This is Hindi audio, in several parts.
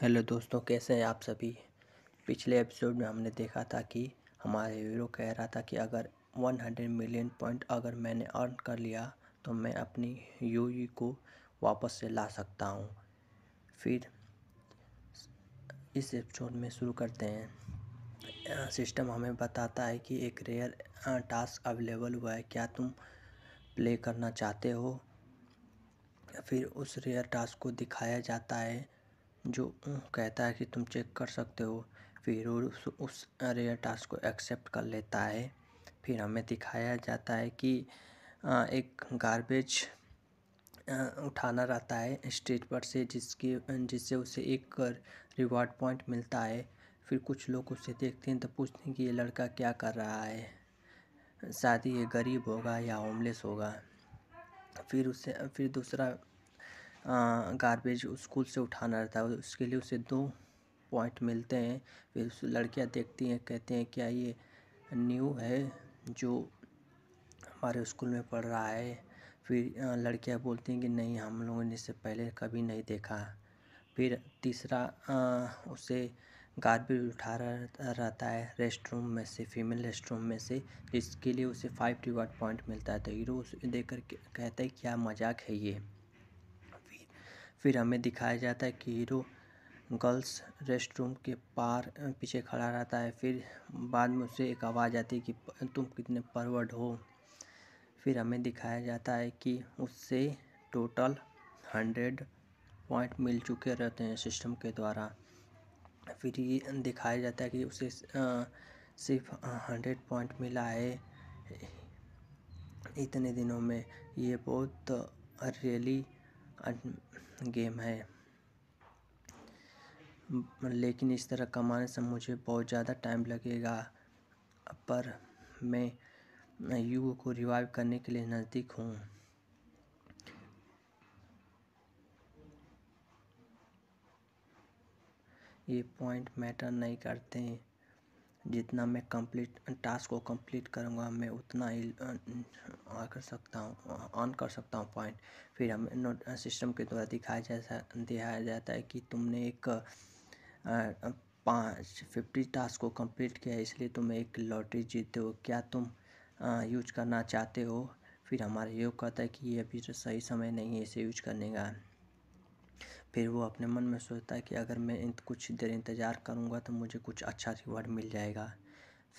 हेलो दोस्तों कैसे हैं आप सभी पिछले एपिसोड में हमने देखा था कि हमारे हीरो कह रहा था कि अगर 100 मिलियन पॉइंट अगर मैंने अर्न कर लिया तो मैं अपनी यूई e को वापस से ला सकता हूँ फिर इस एपिसोड में शुरू करते हैं सिस्टम हमें बताता है कि एक रेयर टास्क अवेलेबल हुआ है क्या तुम प्ले करना चाहते हो फिर उस रेयर टास्क को दिखाया जाता है जो कहता है कि तुम चेक कर सकते हो फिर उस उस अरे टास्क को एक्सेप्ट कर लेता है फिर हमें दिखाया जाता है कि एक गारबेज उठाना रहता है स्टेज पर से जिसकी जिससे उसे एक रिवार्ड पॉइंट मिलता है फिर कुछ लोग उसे देखते हैं तो पूछते हैं कि ये लड़का क्या कर रहा है शायद ये गरीब होगा या होमलेस होगा फिर उसे फिर दूसरा गारबेज स्कूल से उठाना रहता है उसके लिए उसे दो पॉइंट मिलते हैं फिर उस लड़कियाँ देखती हैं कहते हैं क्या ये न्यू है जो हमारे स्कूल में पढ़ रहा है फिर लड़कियाँ बोलती हैं कि नहीं हम लोगों ने इससे पहले कभी नहीं देखा फिर तीसरा उसे गारबेज उठा रहता है रेस्ट रूम में से फीमेल रेस्ट रूम में से जिसके लिए उसे फाइव रिवार्ड पॉइंट मिलता है तो हीरो उसे देख कर कहता है क्या मजाक है ये फिर हमें दिखाया जाता है कि हीरो गर्ल्स रेस्ट रूम के पार पीछे खड़ा रहता है फिर बाद में उसे एक आवाज़ आती है कि तुम कितने परवर्ड हो फिर हमें दिखाया जाता है कि उससे टोटल हंड्रेड पॉइंट मिल चुके रहते हैं सिस्टम के द्वारा फिर ये दिखाया जाता है कि उसे सिर्फ हंड्रेड पॉइंट मिला है इतने दिनों में ये बहुत रियली गेम है लेकिन इस तरह कमाने से मुझे बहुत ज़्यादा टाइम लगेगा पर मैं युग को रिवाइव करने के लिए नज़दीक हूँ ये पॉइंट मैटर नहीं करते हैं जितना मैं कंप्लीट टास्क को कंप्लीट करूँगा मैं उतना ही कर सकता हूँ ऑन कर सकता हूँ पॉइंट फिर हमें नोट सिस्टम के द्वारा दिखाया जैसा दिखाया जाता है कि तुमने एक पाँच फिफ्टी टास्क को कंप्लीट किया इसलिए तुम एक लॉटरी जीतते हो क्या तुम यूज करना चाहते हो फिर हमारा योग कहता है कि ये अभी तो सही समय नहीं है इसे यूज करने का फिर वो अपने मन में सोचता है कि अगर मैं इन कुछ देर इंतज़ार करूँगा तो मुझे कुछ अच्छा रिवॉर्ड मिल जाएगा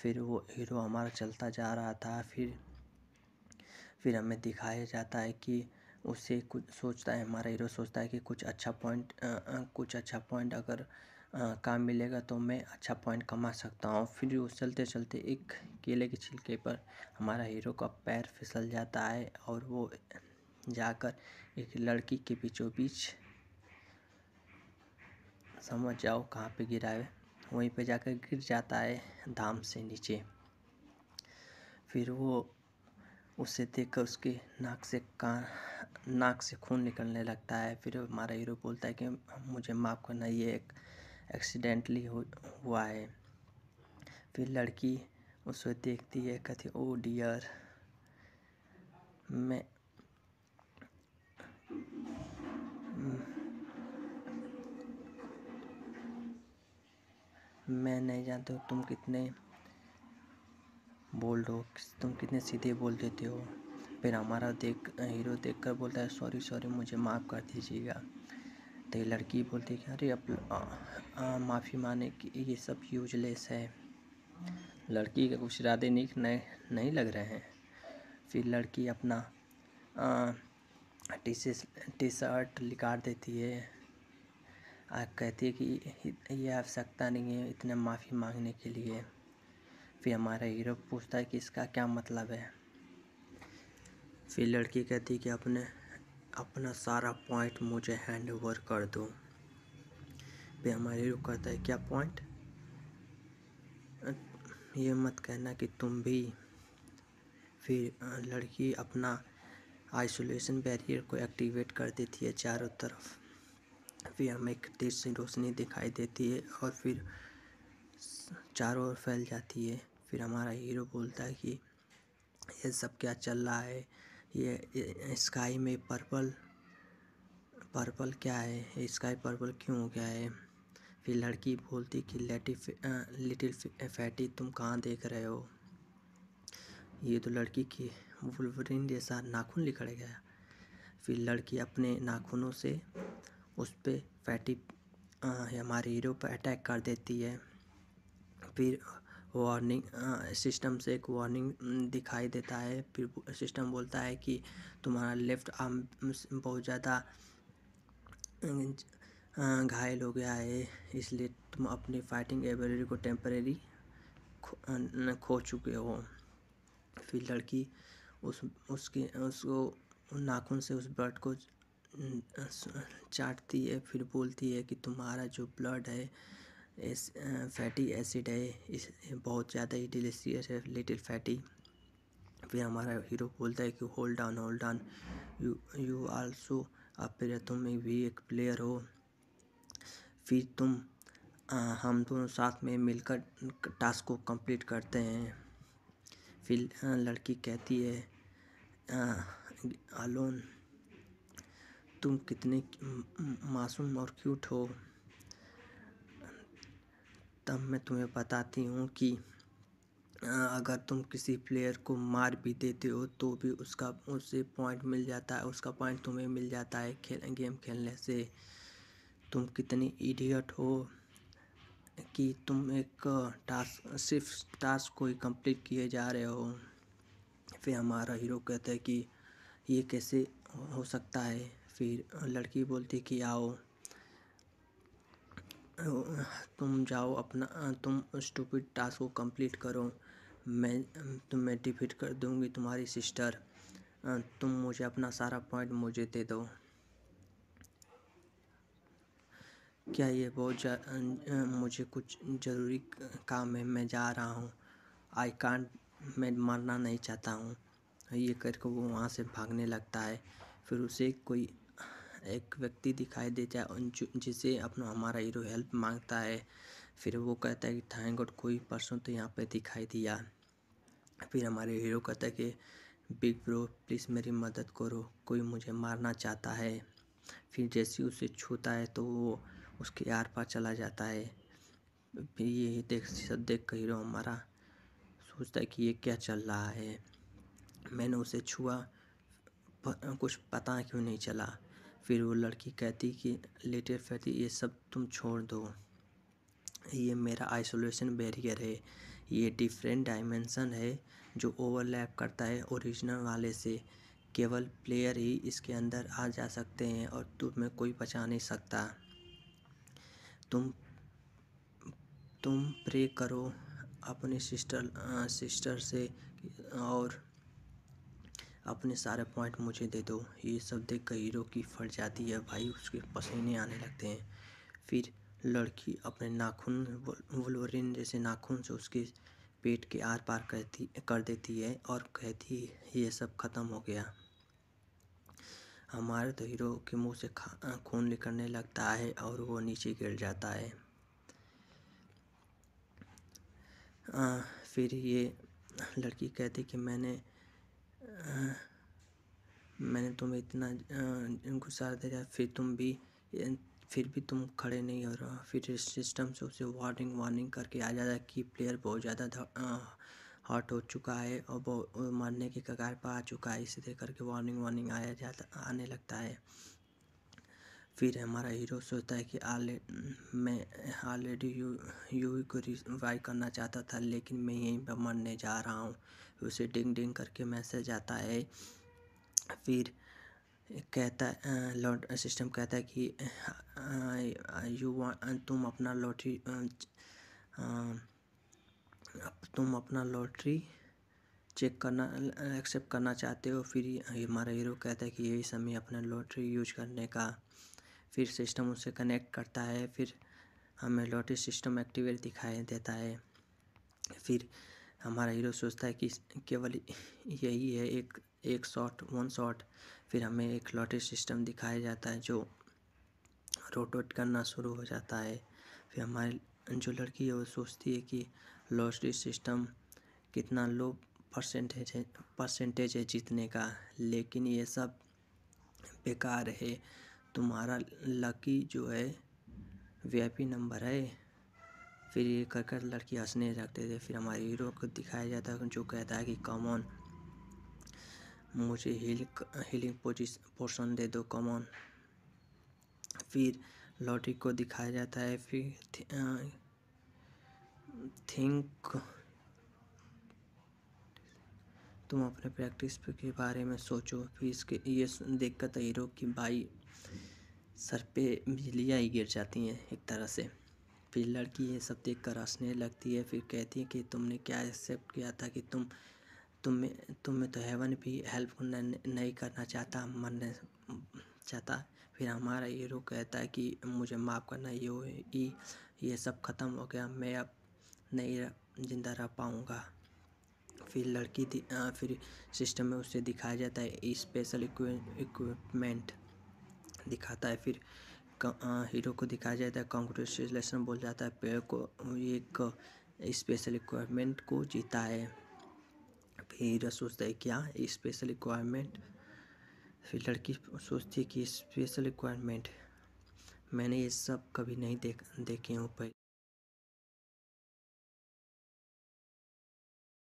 फिर वो हीरो हमारा चलता जा रहा था फिर फिर हमें दिखाया जाता है कि उसे कुछ सोचता है हमारा हीरो सोचता है कि कुछ अच्छा पॉइंट कुछ अच्छा पॉइंट अगर आ, काम मिलेगा तो मैं अच्छा पॉइंट कमा सकता हूँ फिर वो चलते चलते एक केले के छिलके पर हमारा हीरो का पैर फिसल जाता है और वो जाकर एक लड़की के बीचों बीच समझ जाओ कहाँ पे गिरा है वहीं पे जाकर गिर जाता है धाम से नीचे फिर वो उसे देखकर उसके नाक से कान नाक से खून निकलने लगता है फिर हमारा हीरो बोलता है कि मुझे माफ़ करना ये एक एक्सीडेंटली हो हुआ है फिर लड़की उसे देखती है कहती ओ डियर oh मैं मैं नहीं जानता हूँ तुम कितने बोल्ड हो तुम कितने सीधे बोल देते हो फिर हमारा देख हीरो देख कर बोलता है सॉरी सॉरी मुझे माफ़ कर दीजिएगा तो लड़की बोलती है कि अरे अब माफ़ी माने की ये सब यूजलेस है लड़की के कुछ इरादे निक नहीं नहीं लग रहे हैं फिर लड़की अपना टी शर्ट निकाल देती है कहती है कि ये आवश्यकता नहीं है इतना माफ़ी मांगने के लिए फिर हमारा हीरो पूछता है कि इसका क्या मतलब है फिर लड़की कहती है कि अपने अपना सारा पॉइंट मुझे हैंड ओवर कर दो फिर हमारे हीरो कहता है क्या पॉइंट ये मत कहना कि तुम भी फिर लड़की अपना आइसोलेशन बैरियर को एक्टिवेट कर देती है चारों तरफ फिर हमें एक तेज सी रोशनी दिखाई देती है और फिर चारों ओर फैल जाती है फिर हमारा हीरो बोलता है कि ये सब क्या चल रहा है ये स्काई में पर्पल पर्पल क्या है स्काई पर्पल क्यों हो गया है फिर लड़की बोलती कि लेटी लिटिल फैटी तुम कहाँ देख रहे हो ये तो लड़की की वुलवरिन जैसा नाखून लिखड़ गया फिर लड़की अपने नाखूनों से उस पर फैटी हमारे हीरो पर अटैक कर देती है फिर वार्निंग सिस्टम से एक वार्निंग दिखाई देता है फिर सिस्टम बोलता है कि तुम्हारा लेफ्ट आर्म बहुत ज़्यादा घायल हो गया है इसलिए तुम अपनी फाइटिंग एबिलिटी को टेम्परेरी खो, खो चुके हो फिर लड़की उस उसके उसको नाखून से उस बर्ड को चाटती है फिर बोलती है कि तुम्हारा जो ब्लड है इस फैटी एसिड है इस बहुत ज़्यादा ही डिलीशियस है लिटिल फैटी फिर हमारा हीरो बोलता है कि hold on hold on you you also आप तुम भी एक प्लेयर हो फिर तुम आ, हम दोनों साथ में मिलकर टास्क को कंप्लीट करते हैं फिर लड़की कहती है अलोन तुम कितने मासूम और क्यूट हो तब मैं तुम्हें बताती हूँ कि अगर तुम किसी प्लेयर को मार भी देते हो तो भी उसका उससे पॉइंट मिल जाता है उसका पॉइंट तुम्हें मिल जाता है खेल गेम खेलने से तुम कितनी इडियट हो कि तुम एक टास्क सिर्फ टास्क को ही कंप्लीट किए जा रहे हो फिर हमारा हीरो कहता है कि ये कैसे हो सकता है फिर लड़की बोलती कि आओ तुम जाओ अपना तुम स्टूपिड टास्क को कंप्लीट करो मैं तुम्हें डिफीट कर दूंगी तुम्हारी सिस्टर तुम मुझे अपना सारा पॉइंट मुझे दे दो क्या ये बहुत मुझे कुछ ज़रूरी काम है मैं जा रहा हूँ आई कांट मैं मरना नहीं चाहता हूँ ये करके वो वहाँ से भागने लगता है फिर उसे कोई एक व्यक्ति दिखाई देता है जिसे अपना हमारा हीरो हेल्प मांगता है फिर वो कहता है कि थैंक गॉड कोई पर्सन तो यहाँ पे दिखाई दिया फिर हमारे हीरो कहता है कि बिग ब्रो प्लीज़ मेरी मदद करो कोई मुझे मारना चाहता है फिर जैसे उसे छूता है तो वो उसके आर पार चला जाता है फिर यही देख देख कर हीरो हमारा सोचता है कि ये क्या चल रहा है मैंने उसे छुआ कुछ पता क्यों नहीं चला फिर वो लड़की कहती कि लेटे फैती ये सब तुम छोड़ दो ये मेरा आइसोलेशन बैरियर है ये डिफरेंट डायमेंसन है जो ओवरलैप करता है ओरिजिनल वाले से केवल प्लेयर ही इसके अंदर आ जा सकते हैं और तुम्हें कोई बचा नहीं सकता तुम तुम प्रे करो अपने सिस्टर आ, सिस्टर से और अपने सारे पॉइंट मुझे दे दो ये सब देख कर हीरो की फट जाती है भाई उसके पसीने आने लगते हैं फिर लड़की अपने नाखून वुलवरिन जैसे नाखून से उसके पेट के आर पार करती कर देती है और कहती है ये सब ख़त्म हो गया हमारे तो हीरो के मुंह से खून निकलने लगता है और वो नीचे गिर जाता है आ, फिर ये लड़की कहती कि मैंने मैंने तुम्हें इतना गुस्सा दिया फिर तुम भी फिर भी तुम खड़े नहीं हो रहे फिर सिस्टम से उसे वार्निंग वार्निंग करके आ जाता है कि प्लेयर बहुत ज़्यादा हॉट हो चुका है और मरने के कगार पर आ चुका है इसे देख करके वार्निंग वार्निंग आया जाता आने लगता है फिर हमारा हीरो सोचता है कि आले मैं ऑलरेडी यू यू को रिवाइव करना चाहता था लेकिन मैं यहीं पर मरने जा रहा हूँ उसे डिंग डिंग करके मैसेज आता है फिर कहता लॉट सिस्टम कहता है कि यू तुम अपना लॉटरी तुम अपना लॉटरी चेक करना एक्सेप्ट करना चाहते हो फिर हमारा हीरो कहता है कि यही समय अपना लॉटरी यूज करने का फिर सिस्टम उसे कनेक्ट करता है फिर हमें लॉटरी सिस्टम एक्टिवेट दिखाई देता है फिर हमारा हीरो सोचता है कि केवल यही है एक एक शॉट वन शॉट फिर हमें एक लॉटरी सिस्टम दिखाया जाता है जो रोटेट करना शुरू हो जाता है फिर हमारी जो लड़की है वो सोचती है कि लॉटरी सिस्टम कितना लो परसेंटेज है परसेंटेज है जीतने का लेकिन ये सब बेकार है तुम्हारा लकी जो है वी नंबर है फिर ये कर कर लड़की हंसने लगते थे फिर हमारे हीरो को दिखाया जाता है जो कहता है कि कॉमन मुझे हील हीलिंग पोजिस पोर्शन दे दो कॉमन फिर लॉटरी को दिखाया जाता है फिर थिंक तुम अपने प्रैक्टिस के बारे में सोचो फिर इसके ये देख कर तो हीरो कि भाई सर पे बिजलियाँ ही गिर जाती हैं एक तरह से फिर लड़की ये सब देख कर हंसने लगती है फिर कहती है कि तुमने क्या एक्सेप्ट किया था कि तुम तुम में तुम में तो हेवन भी हेल्प नहीं करना चाहता मरने चाहता फिर हमारा ये रुख कहता है कि मुझे माफ़ करना ये ये ये सब ख़त्म हो गया मैं अब नहीं जिंदा रह पाऊँगा फिर लड़की फिर सिस्टम में उसे दिखाया जाता है स्पेशल इक्विपमेंट दिखाता है फिर हीरो को दिखाया जाता है कॉन्ग्रेचुलेसन बोल जाता है पेड़ को एक स्पेशल रिक्वायरमेंट को जीता है फिर हीरो सोचता है क्या स्पेशल रिक्वायरमेंट फिर लड़की सोचती है कि स्पेशल रिक्वायरमेंट मैंने ये सब कभी नहीं देख देखे हूँ